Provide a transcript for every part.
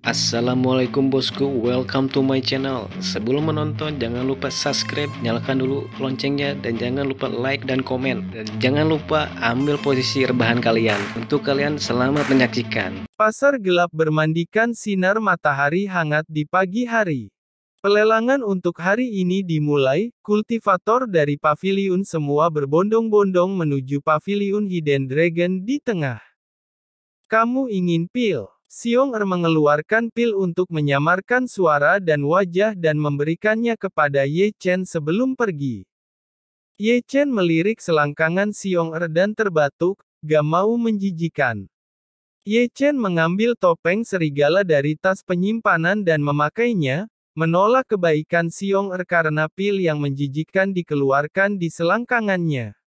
Assalamualaikum bosku, welcome to my channel Sebelum menonton jangan lupa subscribe, nyalakan dulu loncengnya Dan jangan lupa like dan komen Dan jangan lupa ambil posisi rebahan kalian Untuk kalian selamat menyaksikan Pasar gelap bermandikan sinar matahari hangat di pagi hari Pelelangan untuk hari ini dimulai, kultivator dari pavilion semua berbondong-bondong menuju pavilion Hidden Dragon di tengah. Kamu ingin pil? Siung Er mengeluarkan pil untuk menyamarkan suara dan wajah dan memberikannya kepada Ye Chen sebelum pergi. Ye Chen melirik selangkangan Siung Er dan terbatuk, gak mau menjijikan. Ye Chen mengambil topeng serigala dari tas penyimpanan dan memakainya, menolak kebaikan Siung Er karena pil yang menjijikan dikeluarkan di selangkangannya.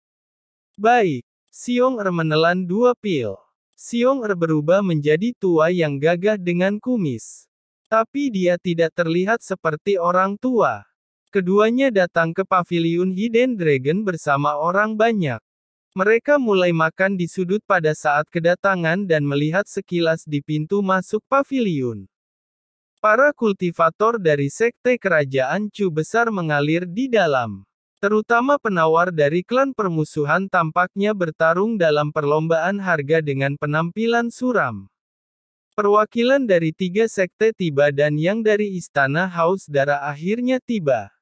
Baik, Siung Er menelan dua pil. Siung Er berubah menjadi tua yang gagah dengan kumis. Tapi dia tidak terlihat seperti orang tua. Keduanya datang ke pavilion Hidden Dragon bersama orang banyak. Mereka mulai makan di sudut pada saat kedatangan dan melihat sekilas di pintu masuk pavilion. Para kultivator dari sekte kerajaan Chu besar mengalir di dalam. Terutama penawar dari klan permusuhan tampaknya bertarung dalam perlombaan harga dengan penampilan suram. Perwakilan dari tiga sekte tiba dan yang dari Istana Haus darah akhirnya tiba.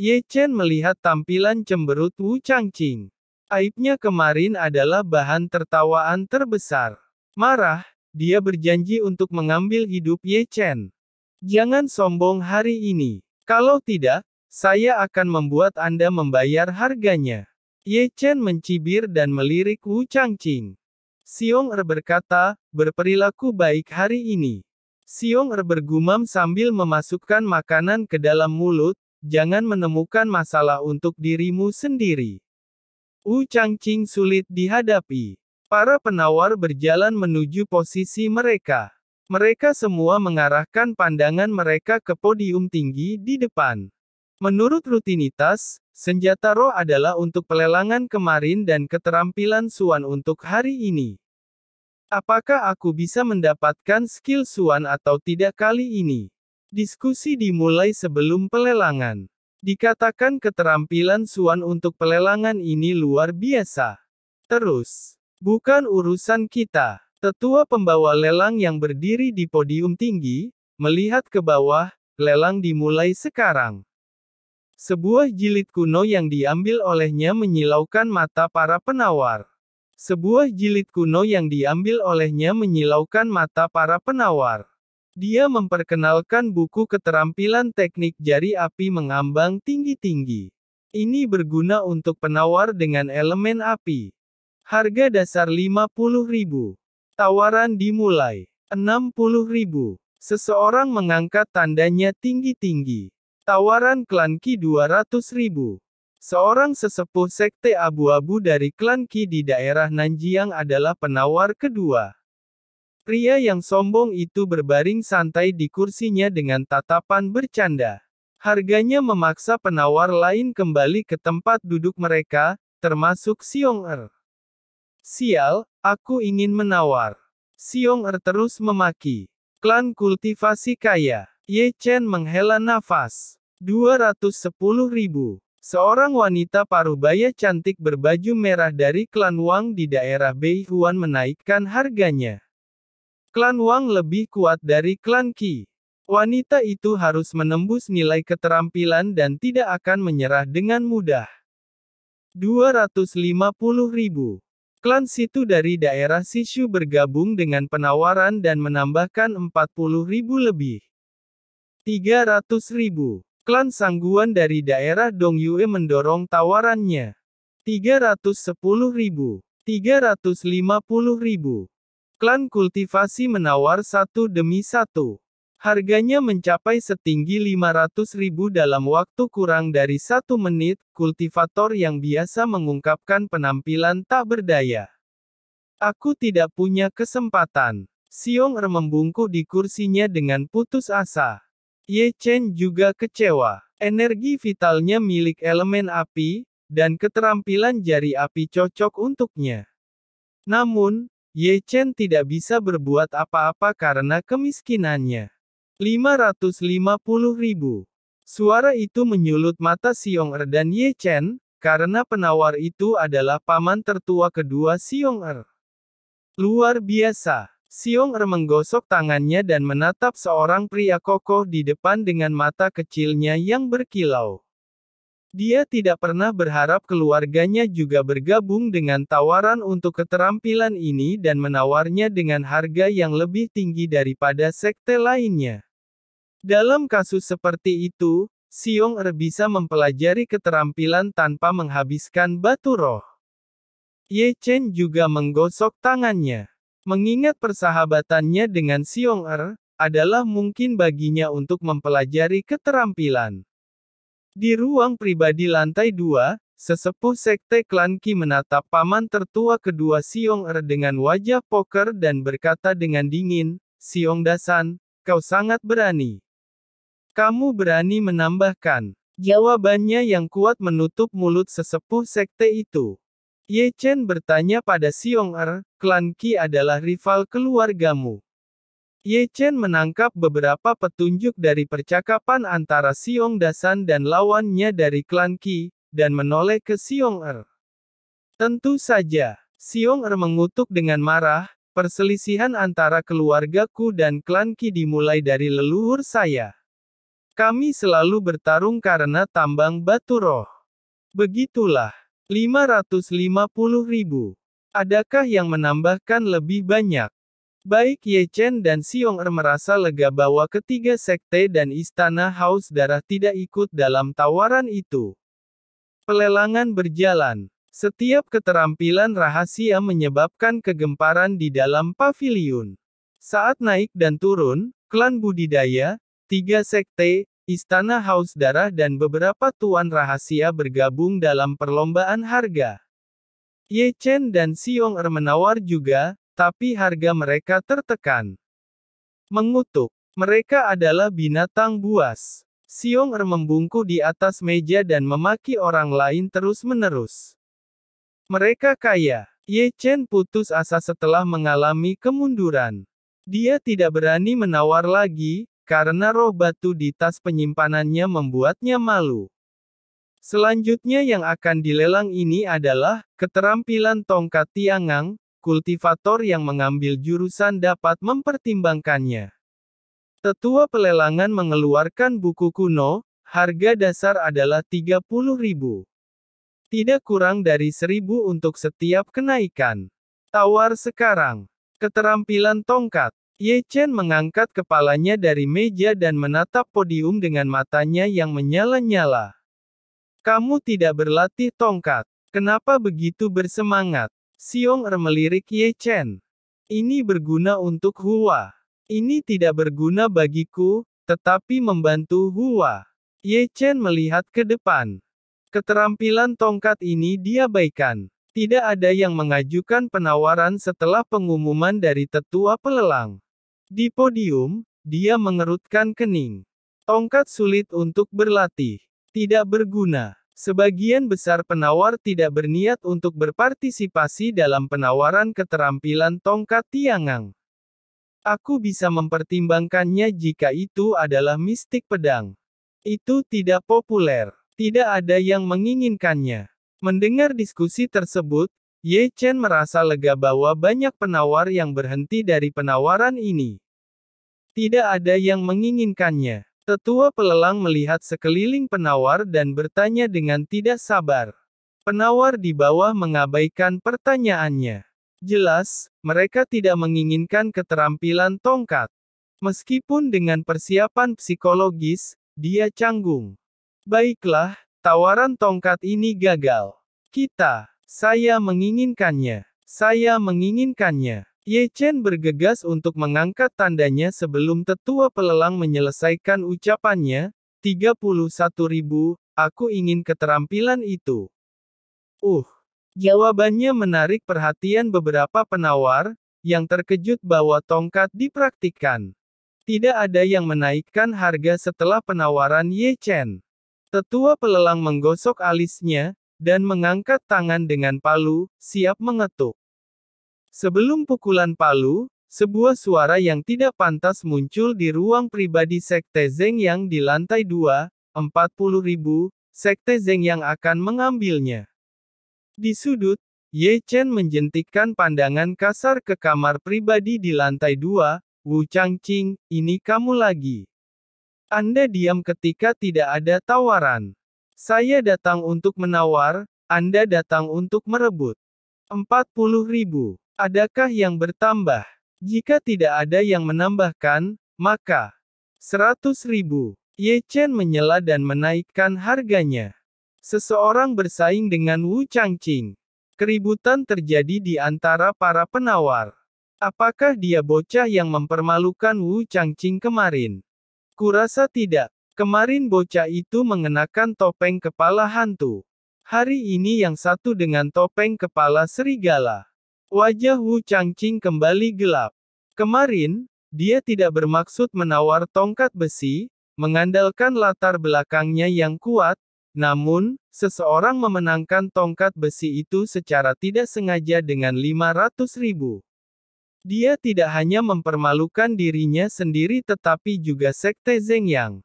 Ye Chen melihat tampilan cemberut Wu Changqing. Aibnya kemarin adalah bahan tertawaan terbesar. Marah, dia berjanji untuk mengambil hidup Ye Chen. Jangan sombong hari ini. Kalau tidak, saya akan membuat Anda membayar harganya. Ye Chen mencibir dan melirik Wu Changqing. Siong Er berkata, berperilaku baik hari ini. Siong Er bergumam sambil memasukkan makanan ke dalam mulut, jangan menemukan masalah untuk dirimu sendiri. Wu Changqing sulit dihadapi. Para penawar berjalan menuju posisi mereka. Mereka semua mengarahkan pandangan mereka ke podium tinggi di depan. Menurut rutinitas, senjata roh adalah untuk pelelangan kemarin dan keterampilan Suan untuk hari ini. Apakah aku bisa mendapatkan skill Suan atau tidak kali ini? Diskusi dimulai sebelum pelelangan. Dikatakan keterampilan Suan untuk pelelangan ini luar biasa. Terus, bukan urusan kita. Tetua pembawa lelang yang berdiri di podium tinggi, melihat ke bawah, lelang dimulai sekarang. Sebuah jilid kuno yang diambil olehnya menyilaukan mata para penawar. Sebuah jilid kuno yang diambil olehnya menyilaukan mata para penawar. Dia memperkenalkan buku keterampilan teknik jari api mengambang tinggi-tinggi. Ini berguna untuk penawar dengan elemen api. Harga dasar 50.000. Tawaran dimulai 60.000. Seseorang mengangkat tandanya tinggi-tinggi. Tawaran klan Ki 200.000 Seorang sesepuh sekte abu-abu dari klan Ki di daerah Nanjiang adalah penawar kedua. Pria yang sombong itu berbaring santai di kursinya dengan tatapan bercanda. Harganya memaksa penawar lain kembali ke tempat duduk mereka, termasuk Siong Er. Sial, aku ingin menawar. Siong Er terus memaki. Klan kultivasi kaya. Ye Chen menghela nafas ribu. Seorang wanita parubaya cantik berbaju merah dari klan Wang di daerah Beihuan menaikkan harganya. Klan Wang lebih kuat dari klan Qi. Wanita itu harus menembus nilai keterampilan dan tidak akan menyerah dengan mudah. 250.000. Klan Situ dari daerah Sishu bergabung dengan penawaran dan menambahkan ribu lebih. 300.000. Klan Sangguan dari daerah Dongyue mendorong tawarannya. 310 ribu. 350 ribu. Klan kultivasi menawar satu demi satu. Harganya mencapai setinggi 500 ribu dalam waktu kurang dari satu menit, kultivator yang biasa mengungkapkan penampilan tak berdaya. Aku tidak punya kesempatan. Siong membungkuk di kursinya dengan putus asa. Ye Chen juga kecewa. Energi vitalnya milik elemen api, dan keterampilan jari api cocok untuknya. Namun, Ye Chen tidak bisa berbuat apa-apa karena kemiskinannya. 550 ribu. Suara itu menyulut mata Siong Er dan Ye Chen, karena penawar itu adalah paman tertua kedua Siong Er. Luar biasa. Siung Er menggosok tangannya dan menatap seorang pria kokoh di depan dengan mata kecilnya yang berkilau. Dia tidak pernah berharap keluarganya juga bergabung dengan tawaran untuk keterampilan ini dan menawarnya dengan harga yang lebih tinggi daripada sekte lainnya. Dalam kasus seperti itu, Siung Er bisa mempelajari keterampilan tanpa menghabiskan batu roh. Ye Chen juga menggosok tangannya. Mengingat persahabatannya dengan Siong Er, adalah mungkin baginya untuk mempelajari keterampilan. Di ruang pribadi lantai dua, sesepuh sekte klan Ki menatap paman tertua kedua Siong Er dengan wajah poker dan berkata dengan dingin, Siong Dasan, kau sangat berani. Kamu berani menambahkan. Jawabannya yang kuat menutup mulut sesepuh sekte itu. Ye Chen bertanya pada Xiong Er, klan Qi adalah rival keluargamu. Ye Chen menangkap beberapa petunjuk dari percakapan antara Xiong Dasan dan lawannya dari klan Qi, dan menoleh ke Xiong Er. Tentu saja, Xiong Er mengutuk dengan marah, perselisihan antara keluargaku dan klan Qi dimulai dari leluhur saya. Kami selalu bertarung karena tambang batu roh. Begitulah, 550.000. Adakah yang menambahkan lebih banyak? Baik Ye Chen dan Xiong Er merasa lega bahwa ketiga sekte dan istana haus darah tidak ikut dalam tawaran itu. Pelelangan berjalan. Setiap keterampilan rahasia menyebabkan kegemparan di dalam paviliun. Saat naik dan turun, klan budidaya, tiga sekte, Istana Haus Darah dan beberapa tuan rahasia bergabung dalam perlombaan harga. Ye Chen dan Siong Er menawar juga, tapi harga mereka tertekan. Mengutuk, mereka adalah binatang buas. Siong Er membungkuk di atas meja dan memaki orang lain terus-menerus. Mereka kaya. Ye Chen putus asa setelah mengalami kemunduran. Dia tidak berani menawar lagi, karena roh batu di tas penyimpanannya membuatnya malu. Selanjutnya yang akan dilelang ini adalah, keterampilan tongkat tiangang, kultivator yang mengambil jurusan dapat mempertimbangkannya. Tetua pelelangan mengeluarkan buku kuno, harga dasar adalah 30.000. ribu. Tidak kurang dari seribu untuk setiap kenaikan. Tawar sekarang. Keterampilan tongkat. Ye Chen mengangkat kepalanya dari meja dan menatap podium dengan matanya yang menyala-nyala. Kamu tidak berlatih tongkat. Kenapa begitu bersemangat? Siong Er melirik Ye Chen. Ini berguna untuk Hua. Ini tidak berguna bagiku, tetapi membantu Hua. Ye Chen melihat ke depan. Keterampilan tongkat ini diabaikan. Tidak ada yang mengajukan penawaran setelah pengumuman dari tetua pelelang. Di podium, dia mengerutkan kening. Tongkat sulit untuk berlatih. Tidak berguna. Sebagian besar penawar tidak berniat untuk berpartisipasi dalam penawaran keterampilan tongkat tiangang. Aku bisa mempertimbangkannya jika itu adalah mistik pedang. Itu tidak populer. Tidak ada yang menginginkannya. Mendengar diskusi tersebut, Ye Chen merasa lega bahwa banyak penawar yang berhenti dari penawaran ini. Tidak ada yang menginginkannya. Tetua pelelang melihat sekeliling penawar dan bertanya dengan tidak sabar. Penawar di bawah mengabaikan pertanyaannya. Jelas, mereka tidak menginginkan keterampilan tongkat. Meskipun dengan persiapan psikologis, dia canggung. Baiklah, tawaran tongkat ini gagal. Kita saya menginginkannya. Saya menginginkannya. Ye Chen bergegas untuk mengangkat tandanya sebelum tetua pelelang menyelesaikan ucapannya, 31 ribu, aku ingin keterampilan itu. Uh, jawabannya menarik perhatian beberapa penawar, yang terkejut bahwa tongkat dipraktikkan. Tidak ada yang menaikkan harga setelah penawaran Ye Chen. Tetua pelelang menggosok alisnya, dan mengangkat tangan dengan palu, siap mengetuk. Sebelum pukulan palu, sebuah suara yang tidak pantas muncul di ruang pribadi Sekte Zeng yang di lantai 2, 40 ribu, Sekte Zeng yang akan mengambilnya. Di sudut, Ye Chen menjentikkan pandangan kasar ke kamar pribadi di lantai 2, Wu Changqing, ini kamu lagi. Anda diam ketika tidak ada tawaran. Saya datang untuk menawar, Anda datang untuk merebut. 40 ribu. Adakah yang bertambah? Jika tidak ada yang menambahkan, maka 100 ribu. Ye Chen menyela dan menaikkan harganya. Seseorang bersaing dengan Wu Changqing. Keributan terjadi di antara para penawar. Apakah dia bocah yang mempermalukan Wu Changqing kemarin? Kurasa tidak. Kemarin bocah itu mengenakan topeng kepala hantu. Hari ini yang satu dengan topeng kepala serigala. Wajah Wu Changqing kembali gelap. Kemarin, dia tidak bermaksud menawar tongkat besi, mengandalkan latar belakangnya yang kuat, namun, seseorang memenangkan tongkat besi itu secara tidak sengaja dengan 500 ribu. Dia tidak hanya mempermalukan dirinya sendiri tetapi juga sekte Zhengyang.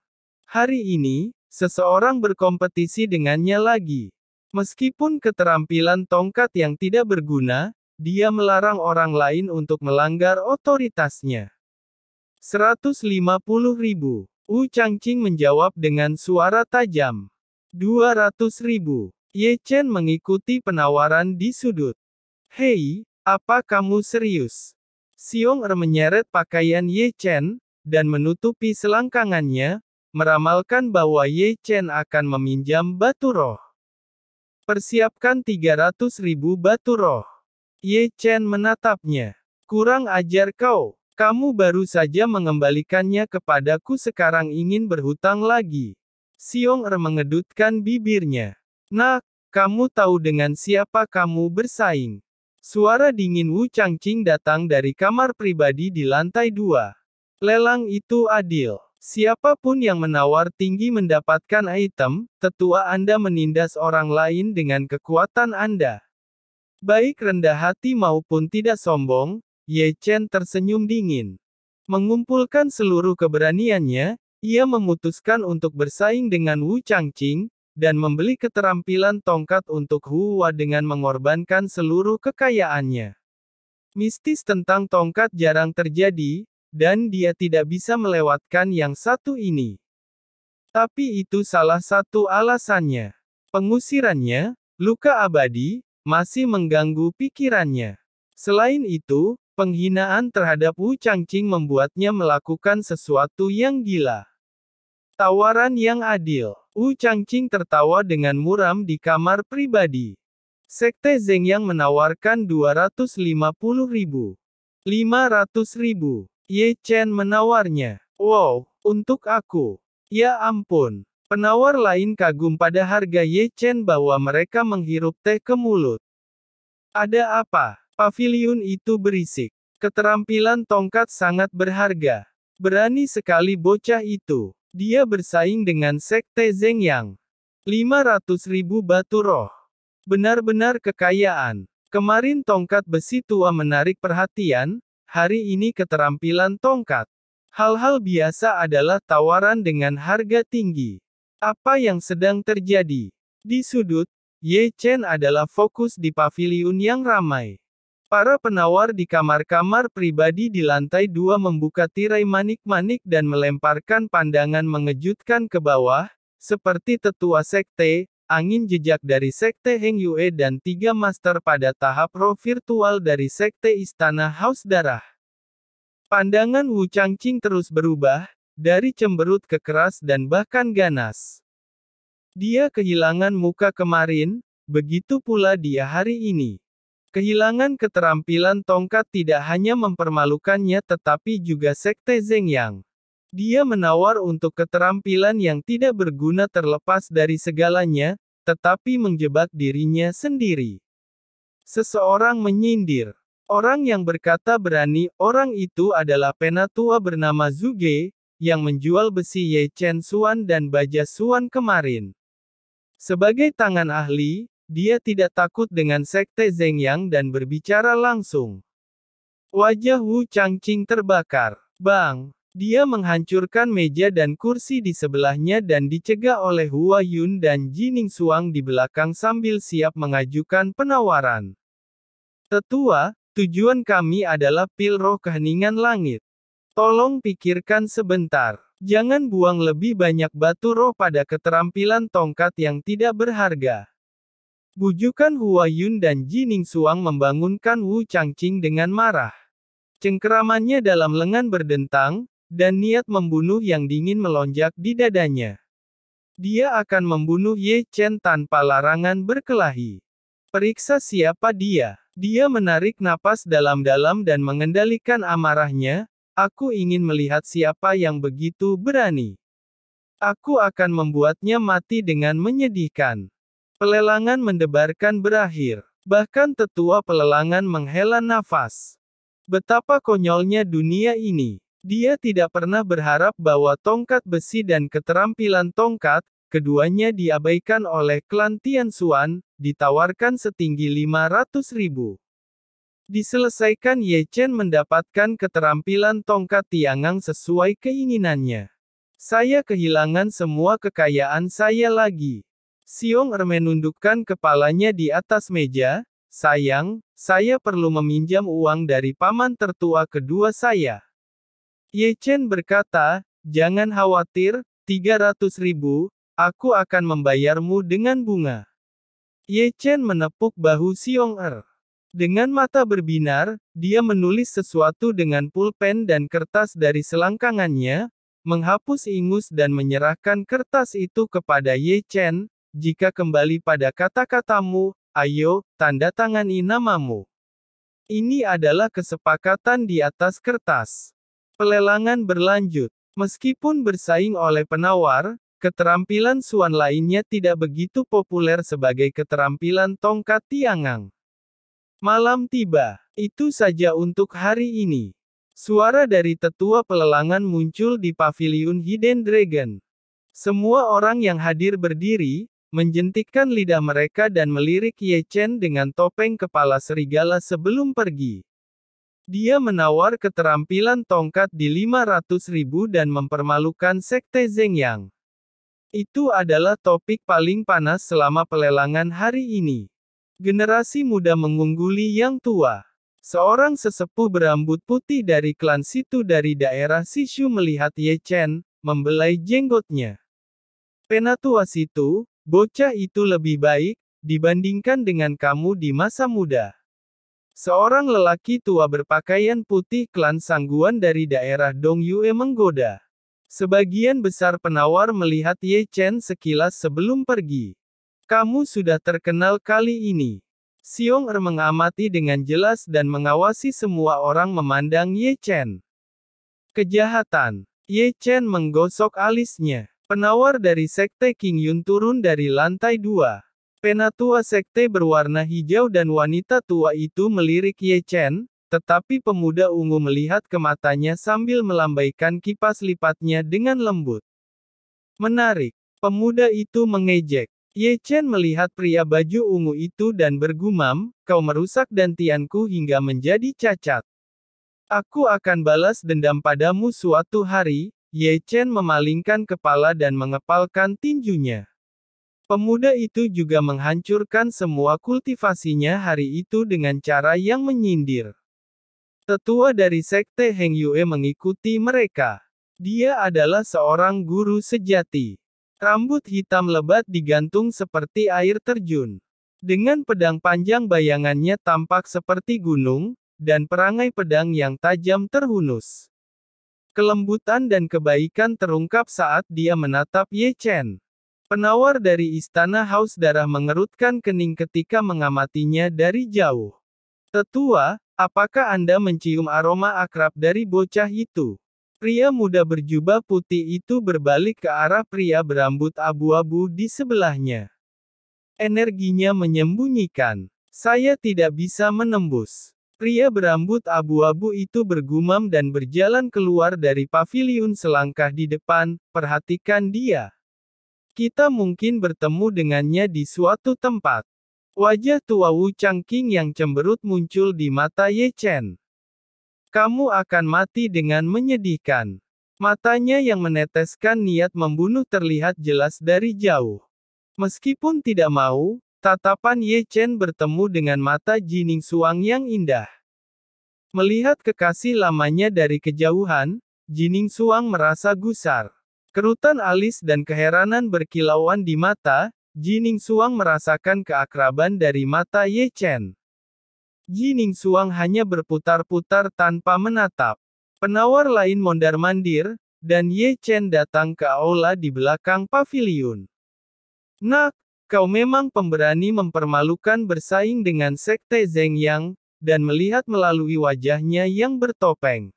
Hari ini, seseorang berkompetisi dengannya lagi. Meskipun keterampilan tongkat yang tidak berguna, dia melarang orang lain untuk melanggar otoritasnya. 150 ribu. Wu Changqing menjawab dengan suara tajam. 200 ribu. Ye Chen mengikuti penawaran di sudut. Hei, apa kamu serius? Xiong Er menyeret pakaian Ye Chen, dan menutupi selangkangannya, meramalkan bahwa Ye Chen akan meminjam batu roh. Persiapkan 300 ribu batu roh. Ye Chen menatapnya. Kurang ajar kau. Kamu baru saja mengembalikannya kepadaku sekarang ingin berhutang lagi. Siong Er mengedutkan bibirnya. Nah, kamu tahu dengan siapa kamu bersaing. Suara dingin Wu Changqing datang dari kamar pribadi di lantai dua. Lelang itu adil. Siapapun yang menawar tinggi mendapatkan item, tetua Anda menindas orang lain dengan kekuatan Anda. Baik rendah hati maupun tidak sombong, Ye Chen tersenyum dingin. Mengumpulkan seluruh keberaniannya, ia memutuskan untuk bersaing dengan Wu Changqing, dan membeli keterampilan tongkat untuk Hu Hua dengan mengorbankan seluruh kekayaannya. Mistis tentang tongkat jarang terjadi, dan dia tidak bisa melewatkan yang satu ini. Tapi itu salah satu alasannya. Pengusirannya, luka abadi, masih mengganggu pikirannya. Selain itu, penghinaan terhadap Wu Changqing membuatnya melakukan sesuatu yang gila. Tawaran yang adil. Wu Changqing tertawa dengan muram di kamar pribadi. Sekte Zeng yang menawarkan 250 ribu. 500 ribu. Ye Chen menawarnya. Wow, untuk aku. Ya ampun. Penawar lain kagum pada harga Ye Chen bahwa mereka menghirup teh ke mulut. Ada apa? Pavilion itu berisik. Keterampilan tongkat sangat berharga. Berani sekali bocah itu. Dia bersaing dengan Sekte Zeng Yang. 500 ribu batu roh. Benar-benar kekayaan. Kemarin tongkat besi tua menarik perhatian, hari ini keterampilan tongkat. Hal-hal biasa adalah tawaran dengan harga tinggi. Apa yang sedang terjadi? Di sudut, Ye Chen adalah fokus di pavilion yang ramai. Para penawar di kamar-kamar pribadi di lantai dua membuka tirai manik-manik dan melemparkan pandangan mengejutkan ke bawah, seperti tetua sekte, angin jejak dari Sekte Heng Yue dan tiga master pada tahap roh virtual dari Sekte Istana Haus Darah. Pandangan Wu Changqing terus berubah, dari cemberut ke keras dan bahkan ganas. Dia kehilangan muka kemarin, begitu pula dia hari ini. Kehilangan keterampilan tongkat tidak hanya mempermalukannya tetapi juga Sekte Zeng dia menawar untuk keterampilan yang tidak berguna terlepas dari segalanya, tetapi menjebak dirinya sendiri. Seseorang menyindir. Orang yang berkata berani, orang itu adalah penatua bernama Zuge, yang menjual besi Ye Chen Suan dan baja Suan kemarin. Sebagai tangan ahli, dia tidak takut dengan sekte Yang dan berbicara langsung. Wajah Wu Changqing terbakar. Bang, dia menghancurkan meja dan kursi di sebelahnya dan dicegah oleh Hua Yun dan Jining Suang di belakang sambil siap mengajukan penawaran. Tetua, tujuan kami adalah pil roh keheningan langit. Tolong pikirkan sebentar. Jangan buang lebih banyak batu roh pada keterampilan tongkat yang tidak berharga. Bujukan Hua Yun dan Jining Suang membangunkan Wu Changqing dengan marah. Cengkeramannya dalam lengan berdentang, dan niat membunuh yang dingin melonjak di dadanya. Dia akan membunuh Ye Chen tanpa larangan berkelahi. Periksa siapa dia. Dia menarik napas dalam-dalam dan mengendalikan amarahnya, aku ingin melihat siapa yang begitu berani. Aku akan membuatnya mati dengan menyedihkan. Pelelangan mendebarkan berakhir. Bahkan tetua pelelangan menghela nafas. Betapa konyolnya dunia ini. Dia tidak pernah berharap bahwa tongkat besi dan keterampilan tongkat, keduanya diabaikan oleh klan Suan, ditawarkan setinggi 500 ribu. Diselesaikan Ye Chen mendapatkan keterampilan tongkat Tiangang sesuai keinginannya. Saya kehilangan semua kekayaan saya lagi. Siung Er menundukkan kepalanya di atas meja, sayang, saya perlu meminjam uang dari paman tertua kedua saya. Ye Chen berkata, jangan khawatir, 300 ribu, aku akan membayarmu dengan bunga. Ye Chen menepuk bahu Xiong Er. Dengan mata berbinar, dia menulis sesuatu dengan pulpen dan kertas dari selangkangannya, menghapus ingus dan menyerahkan kertas itu kepada Ye Chen, jika kembali pada kata-katamu, ayo, tanda tangani namamu. Ini adalah kesepakatan di atas kertas. Pelelangan berlanjut. Meskipun bersaing oleh penawar, keterampilan Suan lainnya tidak begitu populer sebagai keterampilan tongkat Tiangang. Malam tiba, itu saja untuk hari ini. Suara dari tetua pelelangan muncul di paviliun Hidden Dragon. Semua orang yang hadir berdiri, menjentikkan lidah mereka dan melirik Ye Chen dengan topeng kepala serigala sebelum pergi. Dia menawar keterampilan tongkat di 500 ribu dan mempermalukan sekte Yang. Itu adalah topik paling panas selama pelelangan hari ini. Generasi muda mengungguli yang tua. Seorang sesepuh berambut putih dari klan Situ dari daerah Sishu melihat Ye Chen, membelai jenggotnya. Penatua Situ, bocah itu lebih baik, dibandingkan dengan kamu di masa muda. Seorang lelaki tua berpakaian putih klan sangguan dari daerah Dongyue menggoda. Sebagian besar penawar melihat Ye Chen sekilas sebelum pergi. Kamu sudah terkenal kali ini. Siong Er mengamati dengan jelas dan mengawasi semua orang memandang Ye Chen. Kejahatan. Ye Chen menggosok alisnya. Penawar dari Sekte King Yun turun dari lantai dua. Penatua sekte berwarna hijau dan wanita tua itu melirik Ye Chen, tetapi pemuda ungu melihat ke matanya sambil melambaikan kipas lipatnya dengan lembut. Menarik. Pemuda itu mengejek. Ye Chen melihat pria baju ungu itu dan bergumam, kau merusak dantianku hingga menjadi cacat. Aku akan balas dendam padamu suatu hari, Ye Chen memalingkan kepala dan mengepalkan tinjunya. Pemuda itu juga menghancurkan semua kultivasinya hari itu dengan cara yang menyindir. Tetua dari sekte Heng Yue mengikuti mereka. Dia adalah seorang guru sejati. Rambut hitam lebat digantung seperti air terjun. Dengan pedang panjang bayangannya tampak seperti gunung, dan perangai pedang yang tajam terhunus. Kelembutan dan kebaikan terungkap saat dia menatap Ye Chen. Penawar dari Istana Haus Darah mengerutkan kening ketika mengamatinya dari jauh. Tetua, apakah Anda mencium aroma akrab dari bocah itu? Pria muda berjubah putih itu berbalik ke arah pria berambut abu-abu di sebelahnya. Energinya menyembunyikan. Saya tidak bisa menembus. Pria berambut abu-abu itu bergumam dan berjalan keluar dari pavilion selangkah di depan, perhatikan dia. Kita mungkin bertemu dengannya di suatu tempat. Wajah tua Wu Changqing yang cemberut muncul di mata Ye Chen. Kamu akan mati dengan menyedihkan. Matanya yang meneteskan niat membunuh terlihat jelas dari jauh. Meskipun tidak mau, tatapan Ye Chen bertemu dengan mata Jining Suang yang indah. Melihat kekasih lamanya dari kejauhan, Jining Suang merasa gusar. Kerutan alis dan keheranan berkilauan di mata, Jining Suang merasakan keakraban dari mata Ye Chen. Jining Suang hanya berputar-putar tanpa menatap. Penawar lain mondar-mandir, dan Ye Chen datang ke aula di belakang pavilion. Nak, kau memang pemberani mempermalukan bersaing dengan sekte Zeng Yang, dan melihat melalui wajahnya yang bertopeng.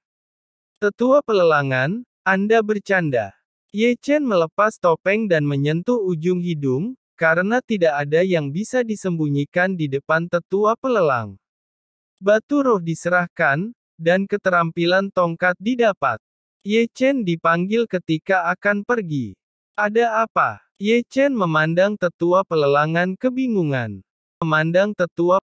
Tetua pelelangan, Anda bercanda. Ye Chen melepas topeng dan menyentuh ujung hidung, karena tidak ada yang bisa disembunyikan di depan tetua pelelang. Batu roh diserahkan, dan keterampilan tongkat didapat. Ye Chen dipanggil ketika akan pergi. Ada apa? Ye Chen memandang tetua pelelangan kebingungan. Memandang tetua